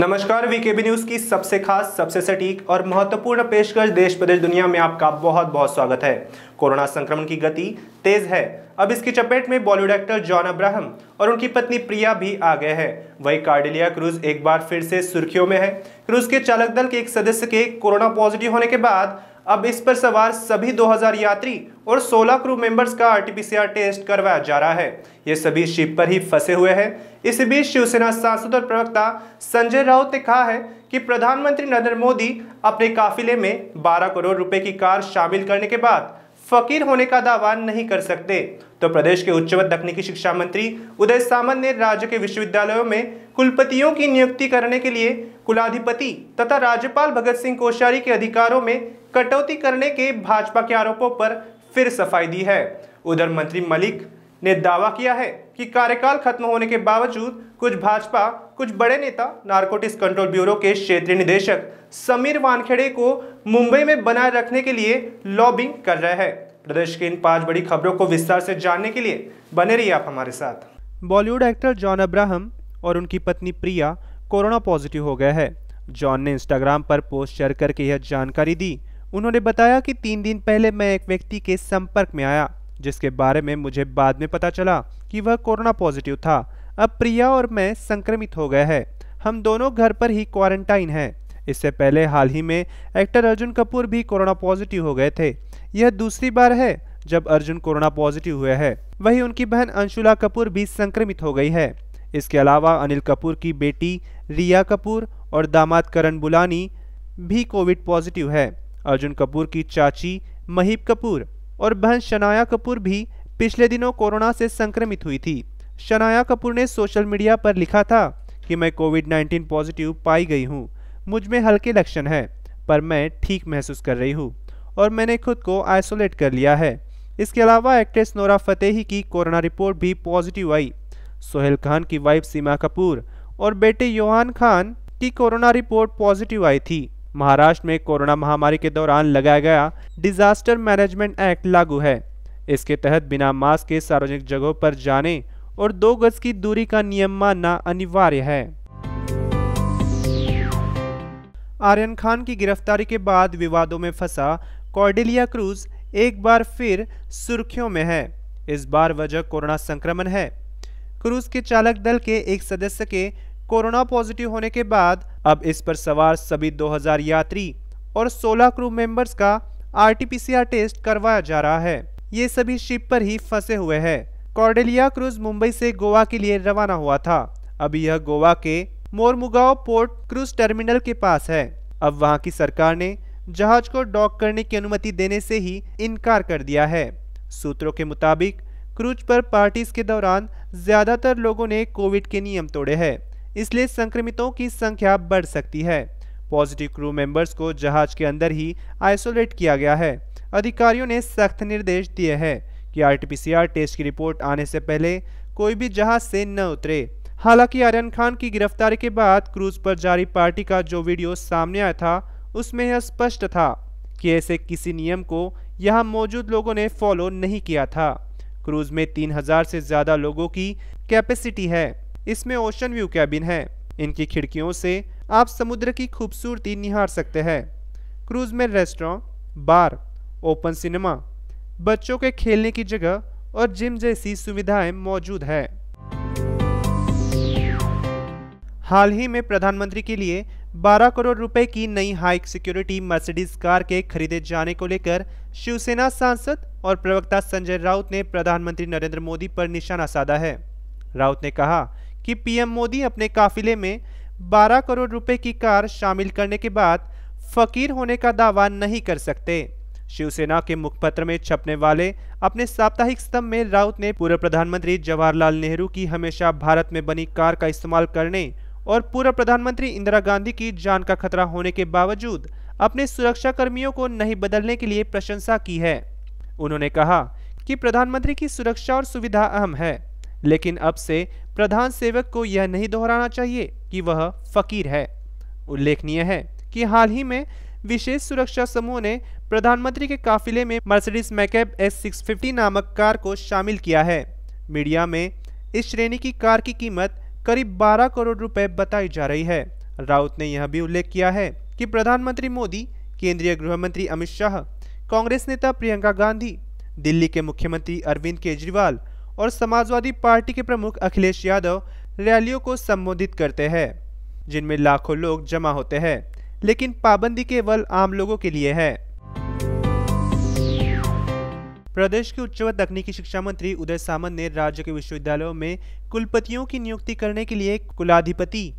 नमस्कार VKB news की सबसे खास सबसे सटीक और महत्वपूर्ण पेशकश देश प्रदेश दुनिया में आपका बहुत बहुत स्वागत है कोरोना संक्रमण की गति तेज है अब इसकी चपेट में बॉलीवुड एक्टर जॉन अब्राहम और उनकी पत्नी प्रिया भी आ गए हैं वही कार्डिलिया क्रूज एक बार फिर से सुर्खियों में है क्रूज के चालक दल के एक सदस्य के कोरोना पॉजिटिव होने के बाद अब इस पर सवार सभी 2000 यात्री और 16 क्रू मेंबर्स का आरटीपीसीआर टेस्ट करवाया जा रहा है ये सभी शिप पर ही फंसे हुए हैं इस बीच शिवसेना सांसद और प्रवक्ता संजय राउत ने कहा है कि प्रधानमंत्री नरेंद्र मोदी अपने काफिले में 12 करोड़ रुपए की कार शामिल करने के बाद फकीर होने का दावा नहीं कर सकते तो प्रदेश के उच्च व तकनीकी शिक्षा मंत्री उदय सामंत ने राज्य के विश्वविद्यालयों में कुलपतियों की नियुक्ति करने के लिए कुलाधिपति तथा राज्यपाल भगत सिंह कोश्यारी के अधिकारों में कटौती करने के भाजपा के आरोपों पर फिर सफाई दी है उधर मंत्री मलिक ने दावा किया है कि कार्यकाल खत्म होने के बावजूद कुछ भाजपा कुछ बड़े नेता नारकोटिक्स कंट्रोल ब्यूरो के क्षेत्रीय निदेशक समीर वानखेड़े को मुंबई में बनाए रखने के लिए लॉबिंग कर रहे हैं प्रदेश की इन पांच बड़ी खबरों को विस्तार से जानने के लिए बने रहिए आप हमारे साथ बॉलीवुड एक्टर जॉन अब्राहम और उनकी पत्नी प्रिया कोरोना पॉजिटिव हो गए हैं जॉन ने इंस्टाग्राम पर पोस्ट शेयर करके यह जानकारी दी उन्होंने बताया कि तीन दिन पहले मैं एक व्यक्ति के संपर्क में आया जिसके बारे में मुझे बाद में पता चला कि वह कोरोना पॉजिटिव था अब प्रिया और मैं संक्रमित हो गए हैं हम दोनों घर पर ही क्वारंटाइन हैं इससे पहले हाल ही में एक्टर अर्जुन कपूर भी कोरोना पॉजिटिव हो गए थे यह दूसरी बार है जब अर्जुन कोरोना पॉजिटिव हुए हैं वहीं उनकी बहन अंशुला कपूर भी संक्रमित हो गई है इसके अलावा अनिल कपूर की बेटी रिया कपूर और दामाद करण बुलानी भी कोविड पॉजिटिव है अर्जुन कपूर की चाची महीब कपूर और बहन शनाया कपूर भी पिछले दिनों कोरोना से संक्रमित हुई थी शनाया कपूर ने सोशल मीडिया पर लिखा था कि मैं कोविड 19 पॉजिटिव पाई गई हूँ मुझ में हल्के लक्षण हैं पर मैं ठीक महसूस कर रही हूँ और मैंने खुद को आइसोलेट कर लिया है इसके अलावा एक्ट्रेस नोरा फतेही की कोरोना रिपोर्ट भी पॉजिटिव आई सोहेल खान की वाइफ सीमा कपूर और बेटे योहान खान की कोरोना रिपोर्ट पॉजिटिव आई थी महाराष्ट्र में कोरोना महामारी के दौरान लगाया गया डिजास्टर मैनेजमेंट एक्ट लागू है इसके तहत बिना मास्क के सार्वजनिक जगहों पर जाने और दो गज की दूरी का नियम मानना अनिवार्य है आर्यन खान की गिरफ्तारी के बाद विवादों में फंसा कॉर्डिलिया क्रूज एक बार फिर सुर्खियों में है इस बार वजह कोरोना संक्रमण है क्रूज के चालक दल के एक सदस्य के कोरोना पॉजिटिव होने के बाद अब इस पर सवार सभी 2000 यात्री और 16 क्रू मेंबर्स का आरटीपीसीआर टेस्ट करवाया जा रहा है ये सभी शिप पर ही फंसे हुए हैं कॉर्डेलिया क्रूज मुंबई से गोवा के लिए रवाना हुआ था अब यह गोवा के मोरमुगाव पोर्ट क्रूज टर्मिनल के पास है अब वहाँ की सरकार ने जहाज को डॉक करने की अनुमति देने से ही इनकार कर दिया है सूत्रों के मुताबिक क्रूज पर पार्टीज के दौरान ज़्यादातर लोगों ने कोविड के नियम तोड़े हैं इसलिए संक्रमितों की संख्या बढ़ सकती है पॉजिटिव क्रू मेंबर्स को जहाज के अंदर ही आइसोलेट किया गया है अधिकारियों ने सख्त निर्देश दिए हैं कि आरटीपीसीआर टेस्ट की रिपोर्ट आने से पहले कोई भी जहाज से न उतरे हालांकि आर्यन खान की गिरफ्तारी के बाद क्रूज पर जारी पार्टी का जो वीडियो सामने आया था उसमें यह स्पष्ट था कि ऐसे किसी नियम को यहाँ मौजूद लोगों ने फॉलो नहीं किया था क्रूज में 3000 से ज़्यादा लोगों की कैपेसिटी है इसमें ओशन व्यू कैबिन है इनकी खिड़कियों से आप समुद्र की खूबसूरती निहार सकते हैं क्रूज में रेस्टोरेंट बार ओपन सिनेमा बच्चों के खेलने की जगह और जिम जैसी सुविधाएं मौजूद है हाल ही में प्रधानमंत्री के लिए 12 करोड़ रुपए की नई हाई सिक्योरिटी मर्सिडीज कार के खरीदे जाने को लेकर शिवसेना सांसद और प्रवक्ता संजय राउत ने प्रधानमंत्री नरेंद्र मोदी पर निशाना साधा है राउत ने कहा कि पीएम मोदी अपने काफिले में 12 करोड़ रुपए की कार शामिल करने के बाद फकीर होने का दावा नहीं कर सकते शिवसेना के मुखपत्र में छपने वाले अपने साप्ताहिक स्तंभ में राउत ने पूर्व प्रधानमंत्री जवाहरलाल नेहरू की हमेशा भारत में बनी कार का इस्तेमाल करने और पूर्व प्रधानमंत्री इंदिरा गांधी की जान का खतरा होने के बावजूद अपने सुरक्षा कर्मियों को नहीं बदलने के लिए प्रशंसा की है उन्होंने कहा कि प्रधानमंत्री की सुरक्षा और सुविधा अहम है लेकिन अब से प्रधान सेवक को यह नहीं दोहराना चाहिए कि वह फकीर है उल्लेखनीय है कि हाल ही में विशेष सुरक्षा समूह ने प्रधानमंत्री के काफिले में मर्सिडीज मैकेब एस सिक्स नामक कार को शामिल किया है मीडिया में इस श्रेणी की कार की कीमत करीब 12 करोड़ रुपए बताई जा रही है राउत ने यह भी उल्लेख किया है कि प्रधानमंत्री मोदी केंद्रीय गृह मंत्री अमित शाह कांग्रेस नेता प्रियंका गांधी दिल्ली के मुख्यमंत्री अरविंद केजरीवाल और समाजवादी पार्टी के प्रमुख अखिलेश यादव रैलियों को संबोधित करते हैं जिनमें लाखों लोग जमा होते हैं लेकिन पाबंदी केवल आम लोगों के लिए है प्रदेश के उच्च व तकनीकी शिक्षा मंत्री उदय सामंत ने राज्य के विश्वविद्यालयों में कुलपतियों की नियुक्ति करने के लिए कुलाधिपति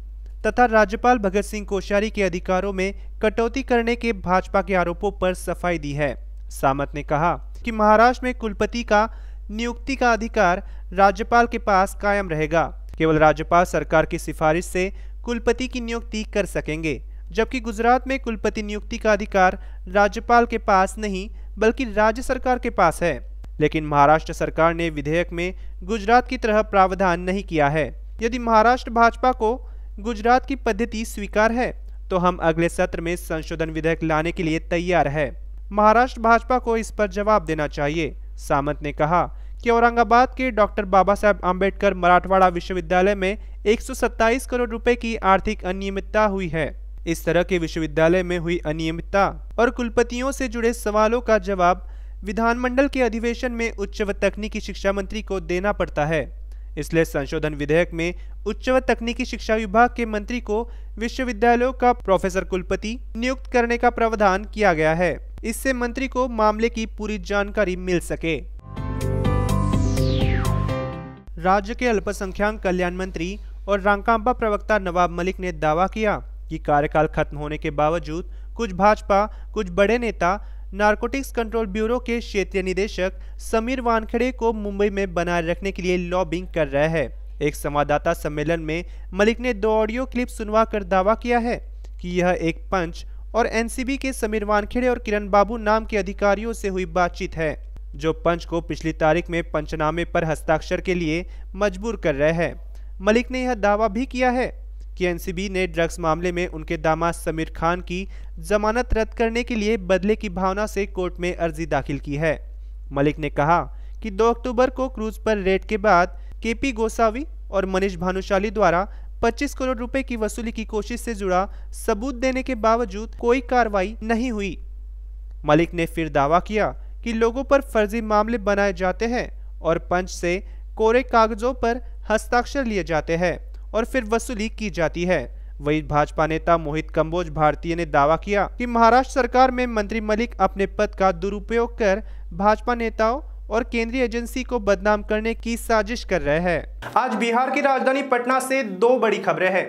तथा राज्यपाल भगत सिंह कोश्यारी के अधिकारों में कटौती करने के भाजपा के आरोपों पर सफाई दी है सामंत ने कहा कि महाराष्ट्र में कुलपति का नियुक्ति का अधिकार राज्यपाल के पास कायम रहेगा केवल राज्यपाल सरकार की सिफारिश से कुलपति की नियुक्ति कर सकेंगे जबकि गुजरात में कुलपति नियुक्ति का अधिकार राज्यपाल के पास नहीं बल्कि राज्य सरकार के पास है लेकिन महाराष्ट्र सरकार ने विधेयक में गुजरात की तरह प्रावधान नहीं किया है यदि महाराष्ट्र भाजपा को गुजरात की पद्धति स्वीकार है तो हम अगले सत्र में संशोधन विधेयक लाने के लिए तैयार है महाराष्ट्र भाजपा को इस पर जवाब देना चाहिए सामंत ने कहा कि औरंगाबाद के डॉक्टर बाबा साहेब आम्बेडकर मराठवाड़ा विश्वविद्यालय में एक करोड़ रुपए की आर्थिक अनियमितता हुई है इस तरह के विश्वविद्यालय में हुई अनियमितता और कुलपतियों से जुड़े सवालों का जवाब विधानमंडल के अधिवेशन में उच्च व तकनीकी शिक्षा मंत्री को देना पड़ता है इसलिए संशोधन विधेयक में उच्च व तकनीकी शिक्षा विभाग के मंत्री को विश्वविद्यालयों का प्रोफेसर कुलपति नियुक्त करने का प्रावधान किया गया है इससे मंत्री को मामले की पूरी जानकारी मिल सके राज्य के अल्पसंख्यक कल्याण मंत्री और रामकांबा प्रवक्ता नवाब मलिक ने दावा किया कि कार्यकाल खत्म होने के बावजूद कुछ भाजपा कुछ बड़े नेता नारकोटिक्स कंट्रोल ब्यूरो के क्षेत्रीय निदेशक समीर वानखेड़े को मुंबई में बनाए रखने के लिए लॉबिंग कर रहे हैं एक संवाददाता सम्मेलन में मलिक ने दो ऑडियो क्लिप सुनवा कर दावा किया है कि यह एक पंच और एनसीबी के समीर वानखेड़े और किरण बाबू नाम के अधिकारियों से हुई बातचीत है जो पंच को पिछली तारीख में पंचनामे पर हस्ताक्षर के लिए मजबूर कर रहे हैं मलिक ने यह दावा भी किया है कि एनसीबी ने ड्रग्स मामले में उनके दामाद समीर खान की जमानत रद्द करने के लिए बदले की भावना से कोर्ट में अर्जी दाखिल की है मलिक ने कहा कि 2 अक्टूबर को क्रूज पर रेड के बाद केपी गोसावी और मनीष भानुशाली द्वारा 25 करोड़ रुपए की वसूली की कोशिश से जुड़ा सबूत देने के बावजूद कोई कार्रवाई नहीं हुई मलिक ने फिर दावा किया कि लोगों पर फर्जी मामले बनाए जाते हैं और पंच से कोरे कागजों पर हस्ताक्षर लिए जाते हैं और फिर वसूली की जाती है वही भाजपा नेता मोहित कंबोज भारतीय ने दावा किया कि महाराष्ट्र सरकार में मंत्री मलिक अपने पद का दुरुपयोग कर भाजपा नेताओं और केंद्रीय एजेंसी को बदनाम करने की साजिश कर रहे हैं आज बिहार की राजधानी पटना से दो बड़ी खबरें हैं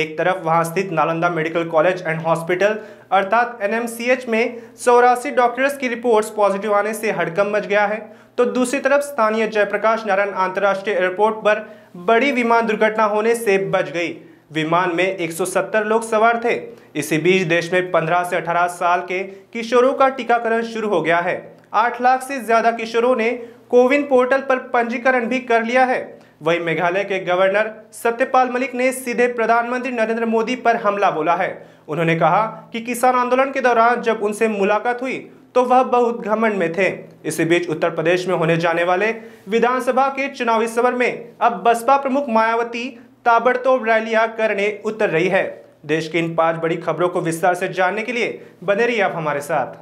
एक तरफ वहां स्थित Nalanda medical college and hospital अर्थात एनएमसीएच में चौरासी डॉक्टर्स की रिपोर्ट्स पॉजिटिव आने से हड़कम मच गया है तो दूसरी तरफ स्थानीय जयप्रकाश नारायण अंतर्राष्ट्रीय एयरपोर्ट पर बड़ी विमान दुर्घटना होने से बच गई विमान में 170 लोग सवार थे इसी बीच देश में 15 से 18 साल के किशोरों का टीकाकरण शुरू हो गया है 8 लाख से ज़्यादा किशोरों ने कोविन पोर्टल पर पंजीकरण भी कर लिया है वहीं मेघालय के गवर्नर सत्यपाल मलिक ने सीधे प्रधानमंत्री नरेंद्र मोदी पर हमला बोला है उन्होंने कहा कि किसान आंदोलन के दौरान जब उनसे मुलाकात हुई तो वह बहुत घमंड में थे इसी बीच उत्तर प्रदेश में होने जाने वाले विधानसभा के चुनावी सबर में अब बसपा प्रमुख मायावती ताबड़तोड़ रैलियां करने उतर रही है देश की इन पांच बड़ी खबरों को विस्तार से जानने के लिए बने रहिए आप हमारे साथ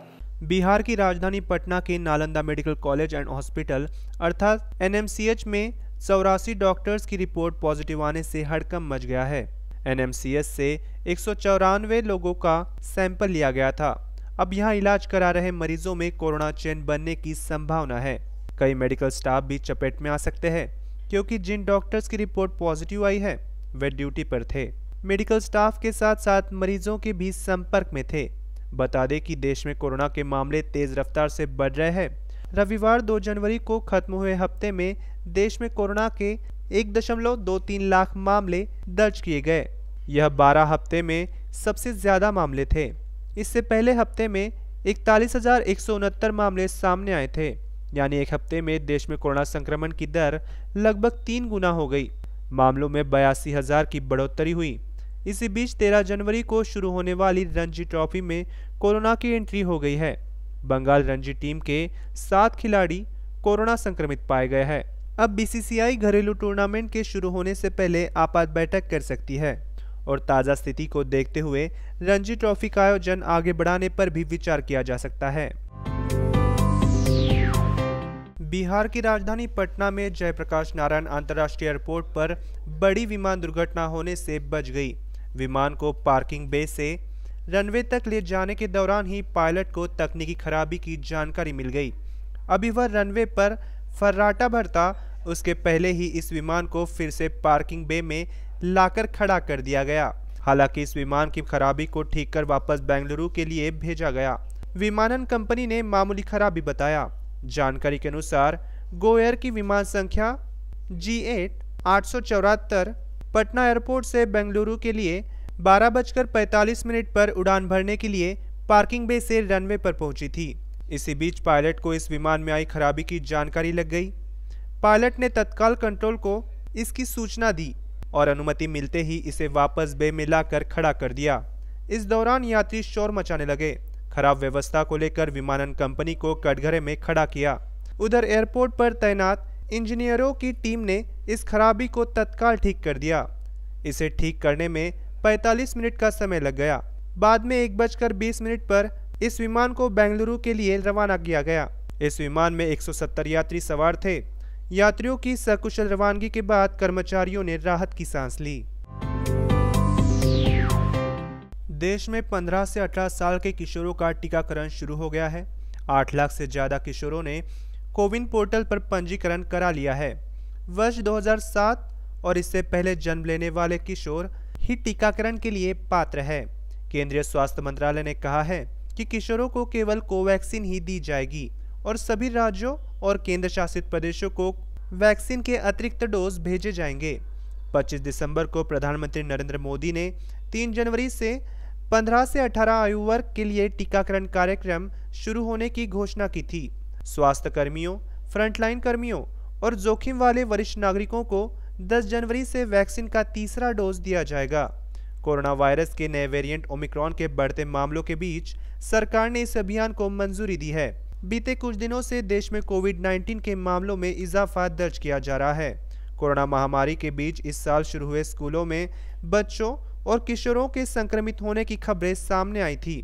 बिहार की राजधानी पटना के Nalanda medical college and hospital अर्थात एनएमसीएच में चौरासी डॉक्टर्स की रिपोर्ट पॉजिटिव आने से हड़कम मच गया है एनएमसीएच से एक लोगों का सैंपल लिया गया था अब यहाँ इलाज करा रहे मरीजों में कोरोना चेन बनने की संभावना है कई मेडिकल स्टाफ भी चपेट में आ सकते हैं क्योंकि जिन डॉक्टर्स की रिपोर्ट पॉजिटिव आई है वे ड्यूटी पर थे मेडिकल स्टाफ के साथ साथ मरीजों के भी संपर्क में थे बता दें कि देश में कोरोना के मामले तेज रफ्तार से बढ़ रहे हैं रविवार 2 जनवरी को खत्म हुए हफ्ते में देश में कोरोना के एक दशमलव दो तीन लाख मामले दर्ज किए गए यह 12 हफ्ते में सबसे ज़्यादा मामले थे इससे पहले हफ्ते में इकतालीस हजार एक सौ उनहत्तर मामले सामने आए थे यानी एक हफ्ते में देश में कोरोना संक्रमण की दर लगभग तीन गुना हो गई मामलों में बयासी हजार की बढ़ोतरी हुई इसी बीच 13 जनवरी को शुरू होने वाली रणजी ट्रॉफी में कोरोना की एंट्री हो गई है बंगाल रणजी टीम के सात खिलाड़ी कोरोना संक्रमित पाए गए हैं अब बीसीसीआई घरेलू टूर्नामेंट के शुरू होने से पहले आपात बैठक कर सकती है और ताज़ा स्थिति को देखते हुए रणजी ट्रॉफी का आयोजन आगे बढ़ाने पर भी विचार किया जा सकता है बिहार की राजधानी पटना में जयप्रकाश नारायण अंतर्राष्ट्रीय एयरपोर्ट पर बड़ी विमान दुर्घटना होने से बच गई विमान को पार्किंग बे से रनवे तक ले जाने के दौरान ही पायलट को तकनीकी खराबी की जानकारी मिल गई अभी वह रनवे पर फर्राटा भरता उसके पहले ही इस विमान को फिर से पार्किंग बे में लाकर खड़ा कर दिया गया हालांकि इस विमान की खराबी को ठीक कर वापस बेंगलुरु के लिए भेजा गया विमानन कंपनी ने मामूली खराबी बताया जानकारी के अनुसार गोएयर की विमान संख्या जी एट आठ पटना एयरपोर्ट से बेंगलुरु के लिए बारह बजकर पैंतालीस मिनट पर उड़ान भरने के लिए पार्किंग बे से रनवे पर पहुंची थी इसी बीच पायलट को इस विमान में आई खराबी की जानकारी लग गई पायलट ने तत्काल कंट्रोल को इसकी सूचना दी और अनुमति मिलते ही इसे वापस बे में लाकर खड़ा कर दिया इस दौरान यात्री शोर मचाने लगे खराब व्यवस्था को लेकर विमानन कंपनी को कटघरे में खड़ा किया उधर एयरपोर्ट पर तैनात इंजीनियरों की टीम ने इस खराबी को तत्काल ठीक कर दिया इसे ठीक करने में 45 मिनट का समय लग गया बाद में एक बजकर बीस मिनट पर इस विमान को बेंगलुरु के लिए रवाना किया गया इस विमान में 170 यात्री सवार थे यात्रियों की सकुशल रवानगी के बाद कर्मचारियों ने राहत की सांस ली देश में 15 से 18 साल के किशोरों का टीकाकरण शुरू हो गया है 8 लाख से ज़्यादा किशोरों ने कोविन पोर्टल पर पंजीकरण करा लिया है वर्ष 2007 और इससे पहले जन्म लेने वाले किशोर ही टीकाकरण के लिए पात्र है केंद्रीय स्वास्थ्य मंत्रालय ने कहा है कि किशोरों को केवल कोवैक्सीन ही दी जाएगी और सभी राज्यों और केंद्र शासित प्रदेशों को वैक्सीन के अतिरिक्त डोज भेजे जाएंगे 25 दिसंबर को प्रधानमंत्री नरेंद्र मोदी ने 3 जनवरी से 15 से 18 आयु वर्ग के लिए टीकाकरण कार्यक्रम शुरू होने की घोषणा की थी स्वास्थ्य कर्मियों फ्रंटलाइन कर्मियों और जोखिम वाले वरिष्ठ नागरिकों को 10 जनवरी से वैक्सीन का तीसरा डोज दिया जाएगा कोरोना वायरस के नए वेरिएंट ओमिक्रॉन के बढ़ते मामलों के बीच सरकार ने इस अभियान को मंजूरी दी है बीते कुछ दिनों से देश में कोविड 19 के मामलों में इजाफा दर्ज किया जा रहा है कोरोना महामारी के बीच इस साल शुरू हुए स्कूलों में बच्चों और किशोरों के संक्रमित होने की खबरें सामने आई थी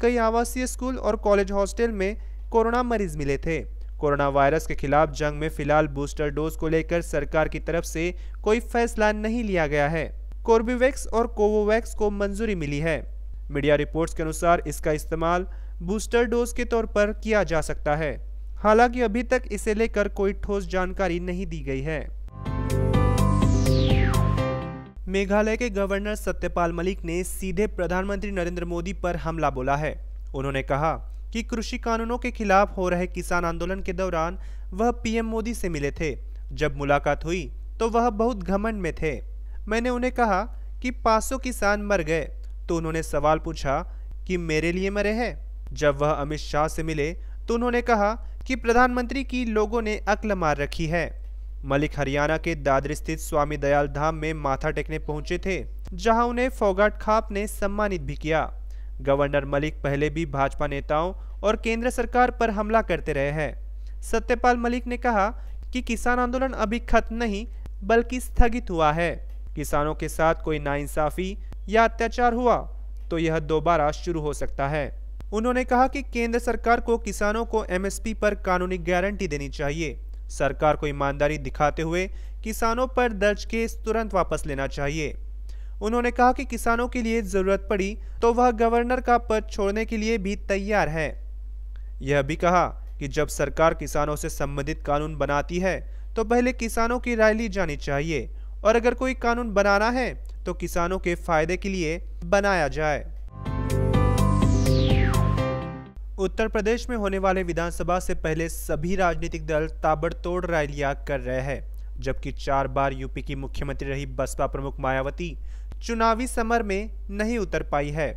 कई आवासीय स्कूल और कॉलेज हॉस्टल में कोरोना मरीज मिले थे कोरोना वायरस के खिलाफ जंग में फिलहाल बूस्टर डोज को लेकर सरकार की तरफ से कोई फैसला नहीं लिया गया है कोर्बीवैक्स और कोवोवैक्स को मंजूरी मिली है मीडिया रिपोर्ट्स के अनुसार इसका इस्तेमाल बूस्टर डोज के तौर पर किया जा सकता है हालांकि अभी तक इसे लेकर कोई ठोस जानकारी नहीं दी गई है मेघालय के गवर्नर सत्यपाल मलिक ने सीधे प्रधानमंत्री नरेंद्र मोदी पर हमला बोला है उन्होंने कहा कि कृषि कानूनों के खिलाफ हो रहे किसान आंदोलन के दौरान वह पीएम मोदी से मिले थे जब मुलाकात हुई तो वह बहुत घमंड में थे मैंने उन्हें कहा कि पाँच किसान मर गए तो उन्होंने सवाल पूछा कि मेरे लिए मरे हैं जब वह अमित शाह से मिले तो उन्होंने कहा कि प्रधानमंत्री की लोगों ने अक्ल मार रखी है मलिक हरियाणा के दादर स्थित स्वामी दयाल धाम में माथा टेकने पहुंचे थे जहां उन्हें फोगाट खाप ने सम्मानित भी किया गवर्नर मलिक पहले भी भाजपा नेताओं और केंद्र सरकार पर हमला करते रहे हैं सत्यपाल मलिक ने कहा कि किसान आंदोलन अभी खत्म नहीं बल्कि स्थगित हुआ है किसानों के साथ कोई नाइंसाफी या अत्याचार हुआ तो यह दोबारा शुरू हो सकता है उन्होंने कहा कि केंद्र सरकार को किसानों को एमएसपी पर कानूनी गारंटी देनी चाहिए सरकार को ईमानदारी दिखाते हुए किसानों पर दर्ज केस तुरंत वापस लेना चाहिए उन्होंने कहा कि किसानों के लिए ज़रूरत पड़ी तो वह गवर्नर का पद छोड़ने के लिए भी तैयार है यह भी कहा कि जब सरकार किसानों से संबंधित कानून बनाती है तो पहले किसानों की राय ली जानी चाहिए और अगर कोई कानून बनाना है तो किसानों के फायदे के लिए बनाया जाए उत्तर प्रदेश में होने वाले विधानसभा से पहले सभी राजनीतिक दल ताबड़तोड़ रैलियां कर रहे हैं जबकि चार बार यूपी की मुख्यमंत्री रही बसपा प्रमुख मायावती चुनावी समर में नहीं उतर पाई है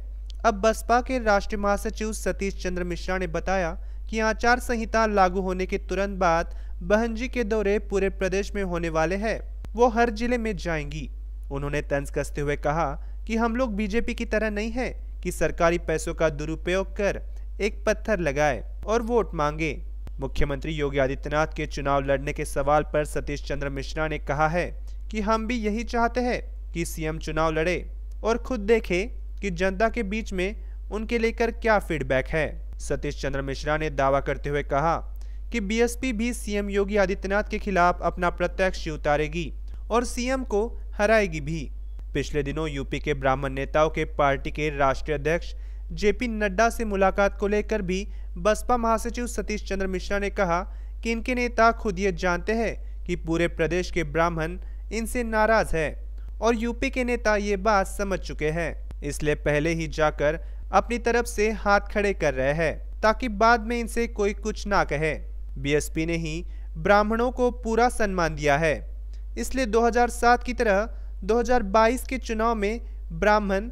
अब बसपा के राष्ट्रीय महासचिव सतीश चंद्र मिश्रा ने बताया कि आचार संहिता लागू होने के तुरंत बाद बहन जी के दौरे पूरे प्रदेश में होने वाले हैं वो हर जिले में जाएंगी उन्होंने तंज कसते हुए कहा कि हम लोग बीजेपी की तरह नहीं है कि सरकारी पैसों का दुरुपयोग कर एक पत्थर लगाए और वोट मांगे मुख्यमंत्री योगी आदित्यनाथ के चुनाव लड़ने के सवाल पर सतीश चंद्र मिश्रा ने कहा है कि हम भी यही चाहते हैं कि सीएम चुनाव लड़े और खुद देखे कि जनता के बीच में उनके लेकर क्या फीडबैक है सतीश चंद्र मिश्रा ने दावा करते हुए कहा कि बीएसपी भी सीएम योगी आदित्यनाथ के खिलाफ अपना प्रत्यक्ष उतारेगी और सीएम को हराएगी भी पिछले दिनों यूपी के ब्राह्मण नेताओं के पार्टी के राष्ट्रीय अध्यक्ष जेपी नड्डा से मुलाकात को लेकर भी बसपा महासचिव सतीश चंद्र मिश्रा ने कहा कि इनके नेता खुद ये जानते हैं कि पूरे प्रदेश के ब्राह्मण इनसे नाराज है और यूपी के नेता ये बात समझ चुके हैं इसलिए पहले ही जाकर अपनी तरफ से हाथ खड़े कर रहे हैं ताकि बाद में इनसे कोई कुछ ना कहे बीएसपी ने ही ब्राह्मणों को पूरा सम्मान दिया है इसलिए 2007 की तरह 2022 के चुनाव में ब्राह्मण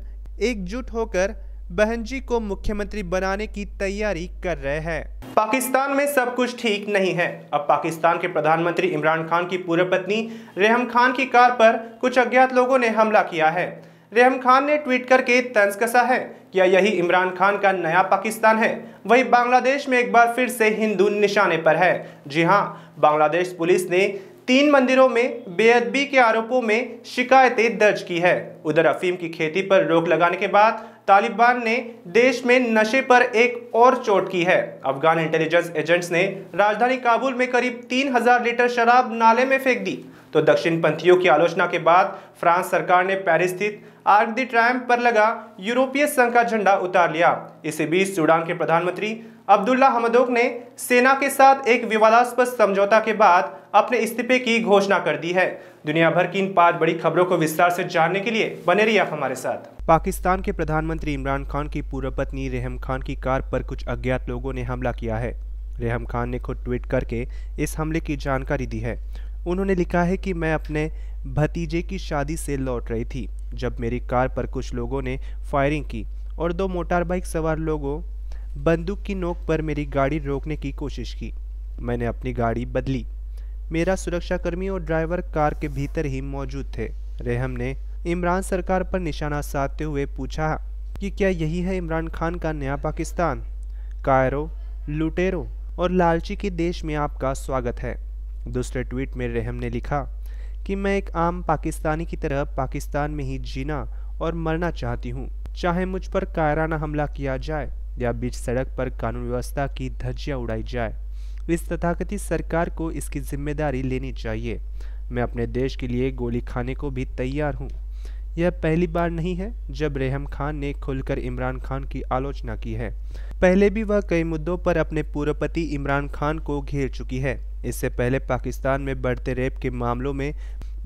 एकजुट होकर बहन जी को मुख्यमंत्री बनाने की तैयारी कर रहे हैं पाकिस्तान में सब कुछ ठीक नहीं है अब पाकिस्तान के प्रधानमंत्री इमरान खान की पूर्व पत्नी रेहम खान की कार पर कुछ अज्ञात लोगों ने हमला किया है रेहम खान ने ट्वीट करके तंज कसा है क्या यही इमरान खान का नया पाकिस्तान है वही बांग्लादेश में एक बार फिर से हिंदू निशाने पर है जी हाँ बांग्लादेश पुलिस ने तीन मंदिरों में बेअदबी के आरोपों में शिकायतें दर्ज की है उधर अफीम की खेती पर रोक लगाने के बाद तालिबान ने देश में नशे पर एक और चोट की है अफगान इंटेलिजेंस एजेंट्स ने राजधानी काबुल में करीब 3000 लीटर शराब नाले में फेंक दी तो दक्षिण पंथियों की आलोचना के बाद फ्रांस सरकार ने पेरिस स्थित आर्क दी ट्रायम्प पर लगा यूरोपीय संघ का झंडा उतार लिया इसी बीच सूडान के प्रधानमंत्री अब्दुल्ला हमदोक ने सेना के साथ एक विवादास्पद समझौता के बाद अपने इस्तीफे की घोषणा कर दी है दुनिया भर की इन पांच बड़ी खबरों को विस्तार से जानने के लिए बने रहिए आप हमारे साथ पाकिस्तान के प्रधानमंत्री इमरान खान की पूर्व पत्नी रेहम खान की कार पर कुछ अज्ञात लोगों ने हमला किया है रेहम खान ने खुद ट्वीट करके इस हमले की जानकारी दी है उन्होंने लिखा है कि मैं अपने भतीजे की शादी से लौट रही थी जब मेरी कार पर कुछ लोगों ने फायरिंग की और दो मोटार बाइक सवार लोगों बंदूक की नोक पर मेरी गाड़ी रोकने की कोशिश की मैंने अपनी गाड़ी बदली मेरा सुरक्षाकर्मी और ड्राइवर कार के भीतर ही मौजूद थे रेहम ने इमरान सरकार पर निशाना साधते हुए पूछा कि क्या यही है इमरान खान का नया पाकिस्तान कायरो लुटेरों और लालची के देश में आपका स्वागत है दूसरे ट्वीट में रेहम ने लिखा कि मैं एक आम पाकिस्तानी की तरह पाकिस्तान में ही जीना और मरना चाहती हूँ चाहे मुझ पर कायराना हमला किया जाए या बीच सड़क पर कानून व्यवस्था की धज्जियाँ उड़ाई जाए तो इस तथाकथित सरकार को इसकी जिम्मेदारी लेनी चाहिए मैं अपने देश के लिए गोली खाने को भी तैयार हूँ यह पहली बार नहीं है जब रेहम खान ने खुलकर इमरान खान की आलोचना की है पहले भी वह कई मुद्दों पर अपने पूर्वपति इमरान खान को घेर चुकी है इससे पहले पाकिस्तान में बढ़ते रेप के मामलों में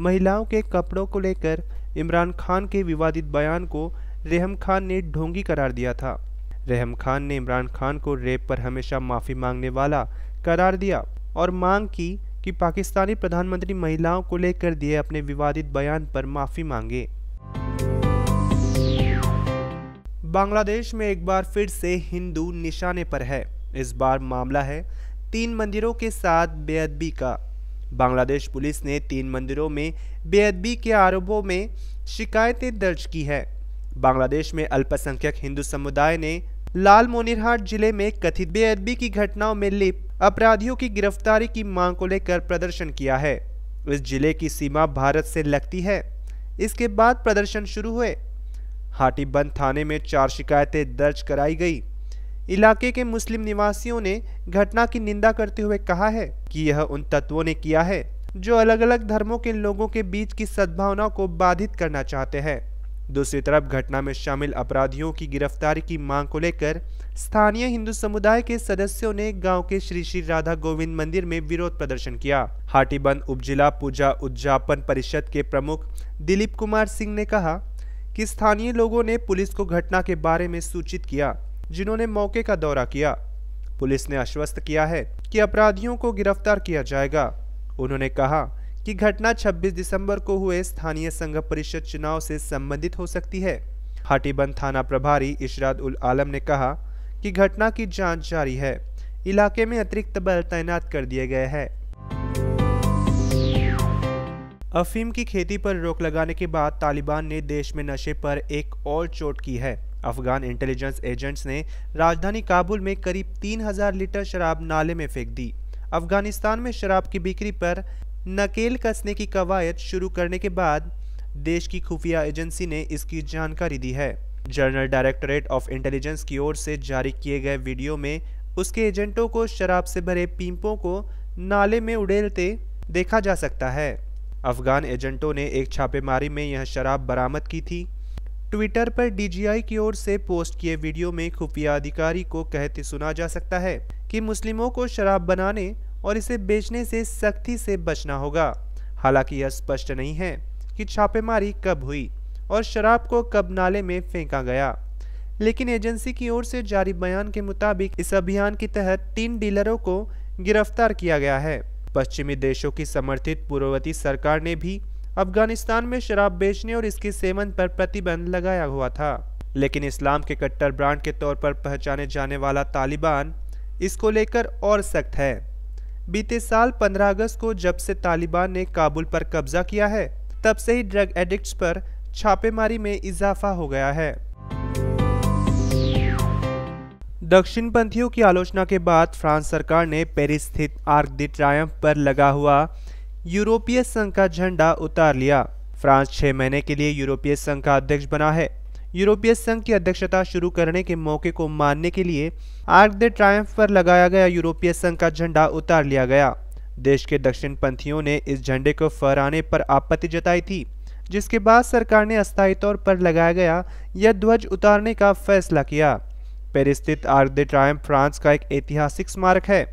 महिलाओं के कपड़ों को लेकर इमरान खान के विवादित बयान को रेहम खान ने ढोंगी करार दिया था रेहम खान ने इमरान खान को रेप पर हमेशा माफ़ी मांगने वाला करार दिया और मांग की कि पाकिस्तानी प्रधानमंत्री महिलाओं को लेकर दिए अपने विवादित बयान पर माफी मांगे बांग्लादेश में एक बार फिर से हिंदू निशाने पर है इस बार मामला है तीन मंदिरों के साथ बेअदबी का बांग्लादेश पुलिस ने तीन मंदिरों में बेअदबी के आरोपों में शिकायतें दर्ज की है बांग्लादेश में अल्पसंख्यक हिंदू समुदाय ने लाल मोनिरहाट जिले में कथित बेअदबी की घटनाओं में लिप्त अपराधियों की गिरफ्तारी की मांग को लेकर प्रदर्शन किया है इस जिले की सीमा भारत से लगती है इसके बाद प्रदर्शन शुरू हुए हाटीबंद थाने में चार शिकायतें दर्ज कराई गई इलाके के मुस्लिम निवासियों ने घटना की निंदा करते हुए कहा है कि यह उन तत्वों ने किया है जो अलग अलग धर्मों के लोगों के बीच की सद्भावना को बाधित करना चाहते हैं दूसरी तरफ घटना में शामिल अपराधियों की गिरफ्तारी की मांग को लेकर स्थानीय हिंदू समुदाय के सदस्यों ने गांव के श्री श्री राधा गोविंद मंदिर में विरोध प्रदर्शन किया हाटीबंद उपजिला पूजा उद्यापन परिषद के प्रमुख दिलीप कुमार सिंह ने कहा कि स्थानीय लोगों ने पुलिस को घटना के बारे में सूचित किया जिन्होंने मौके का दौरा किया पुलिस ने आश्वस्त किया है कि अपराधियों को गिरफ्तार किया जाएगा उन्होंने कहा कि घटना 26 दिसंबर को हुए स्थानीय संघ परिषद चुनाव से संबंधित हो सकती है हाटीबंद थाना प्रभारी इशराद उल आलम ने कहा कि घटना की जांच जारी है इलाके में अतिरिक्त बल तैनात कर दिए गए हैं अफीम की खेती पर रोक लगाने के बाद तालिबान ने देश में नशे पर एक और चोट की है अफगान इंटेलिजेंस एजेंट्स ने राजधानी काबुल में करीब 3000 लीटर शराब नाले में फेंक दी अफगानिस्तान में शराब की बिक्री पर नकेल कसने की कवायद शुरू करने के बाद देश की खुफिया एजेंसी ने इसकी जानकारी दी है जनरल डायरेक्टोरेट ऑफ इंटेलिजेंस की ओर से जारी किए गए वीडियो में उसके एजेंटों को शराब से भरे पींपों को नाले में उड़ेलते देखा जा सकता है अफगान एजेंटों ने एक छापेमारी में यह शराब बरामद की थी ट्विटर पर डीजीआई की ओर से पोस्ट किए वीडियो में खुफिया अधिकारी को कहते सुना जा सकता है कि मुस्लिमों को शराब बनाने और इसे बेचने से सख्ती से बचना होगा हालांकि यह स्पष्ट नहीं है कि छापेमारी कब हुई और शराब को कब नाले में फेंका गया लेकिन एजेंसी की ओर से जारी बयान के मुताबिक इस अभियान के तहत तीन डीलरों को गिरफ्तार किया गया है पश्चिमी देशों की समर्थित पूर्ववर्ती सरकार ने भी अफगानिस्तान में शराब बेचने और इसके सेवन पर प्रतिबंध लगाया हुआ था लेकिन इस्लाम के कट्टर ब्रांड के तौर पर पहचाने जाने वाला तालिबान इसको लेकर और सख्त है बीते साल 15 अगस्त को जब से तालिबान ने काबुल पर कब्जा किया है तब से ही ड्रग एडिक्ट्स पर छापेमारी में इजाफा हो गया है दक्षिण पंथियों की आलोचना के बाद फ्रांस सरकार ने पेरिस स्थित आर्क दि ट्रायम्फ पर लगा हुआ यूरोपीय संघ का झंडा उतार लिया फ्रांस छह महीने के लिए यूरोपीय संघ का अध्यक्ष बना है यूरोपीय संघ की अध्यक्षता शुरू करने के मौके को मानने के लिए आर्क दे ट्रायम्फ पर लगाया गया यूरोपीय संघ का झंडा उतार लिया गया देश के दक्षिण पंथियों ने इस झंडे को फहराने पर आपत्ति जताई थी जिसके बाद सरकार ने अस्थायी तौर पर लगाया गया यह ध्वज उतारने का फैसला किया पेरिस स्थित आर्क दे ट्रायम्फ फ्रांस का एक ऐतिहासिक स्मारक है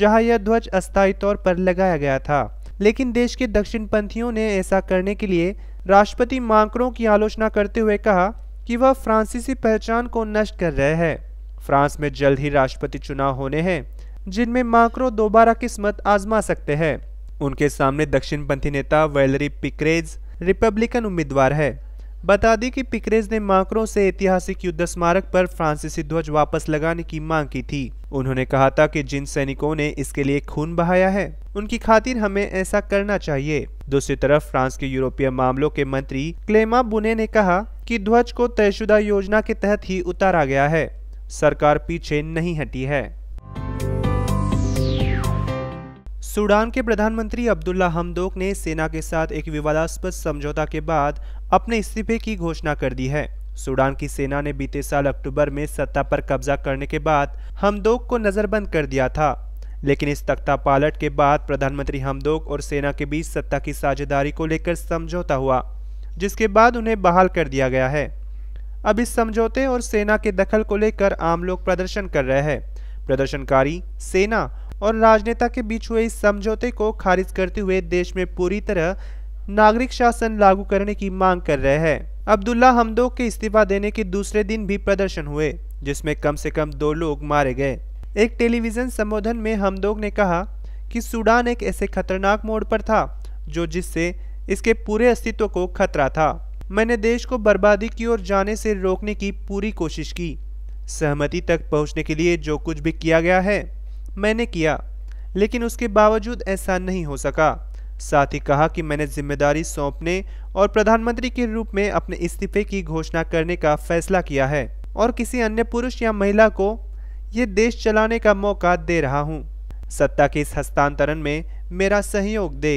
जहां यह ध्वज अस्थायी तौर पर लगाया गया था लेकिन देश के दक्षिण पंथियों ने ऐसा करने के लिए राष्ट्रपति मांकरों की आलोचना करते हुए कहा कि वह फ्रांसीसी पहचान को नष्ट कर रहे हैं फ्रांस में जल्द ही राष्ट्रपति चुनाव होने हैं जिनमें माक्रो दोबारा किस्मत आजमा सकते हैं उनके सामने दक्षिणपंथी नेता वेलरी पिक्रेज रिपब्लिकन उम्मीदवार है बता दें कि पिक्रेज ने माकरों से ऐतिहासिक युद्ध स्मारक पर फ्रांसीसी ध्वज वापस लगाने की मांग की थी उन्होंने कहा था कि जिन सैनिकों ने इसके लिए खून बहाया है उनकी खातिर हमें ऐसा करना चाहिए दूसरी तरफ फ्रांस के यूरोपीय मामलों के मंत्री क्लेमा बुने ने कहा कि ध्वज को तयशुदा योजना के तहत ही उतारा गया है सरकार पीछे नहीं हटी है सूडान के प्रधानमंत्री अब्दुल्ला हमदोक ने सेना के साथ एक विवादास्पद समझौता के बाद अपने इस्तीफे की घोषणा कर दी है सूडान की सेना ने बीते साल अक्टूबर में सत्ता पर कब्जा करने के बाद हमदोक को नज़रबंद कर दिया था लेकिन इस तख्ता पालट के बाद प्रधानमंत्री हमदोक और सेना के बीच सत्ता की साझेदारी को लेकर समझौता हुआ जिसके बाद उन्हें बहाल कर दिया गया है अब इस समझौते और सेना के दखल को लेकर आम लोग प्रदर्शन कर रहे हैं प्रदर्शनकारी सेना और राजनेता के बीच हुए इस समझौते को खारिज करते हुए देश में पूरी तरह नागरिक शासन लागू करने की मांग कर रहे हैं अब्दुल्ला हमदो के इस्तीफा देने के दूसरे दिन भी प्रदर्शन हुए जिसमें कम से कम दो लोग मारे गए एक टेलीविजन संबोधन में हमदोग ने कहा कि सूडान एक ऐसे खतरनाक मोड़ पर था जो जिससे इसके पूरे अस्तित्व को खतरा था मैंने देश को बर्बादी की ओर जाने से रोकने की पूरी कोशिश की सहमति तक पहुंचने के लिए जो कुछ भी किया गया है मैंने किया लेकिन उसके बावजूद ऐसा नहीं हो सका साथ ही कहा कि मैंने जिम्मेदारी सौंपने और प्रधानमंत्री के रूप में अपने इस्तीफे की घोषणा करने का फैसला किया है और किसी अन्य पुरुष या महिला को ये देश चलाने का मौका दे रहा हूँ सत्ता के इस हस्तांतरण में मेरा सहयोग दे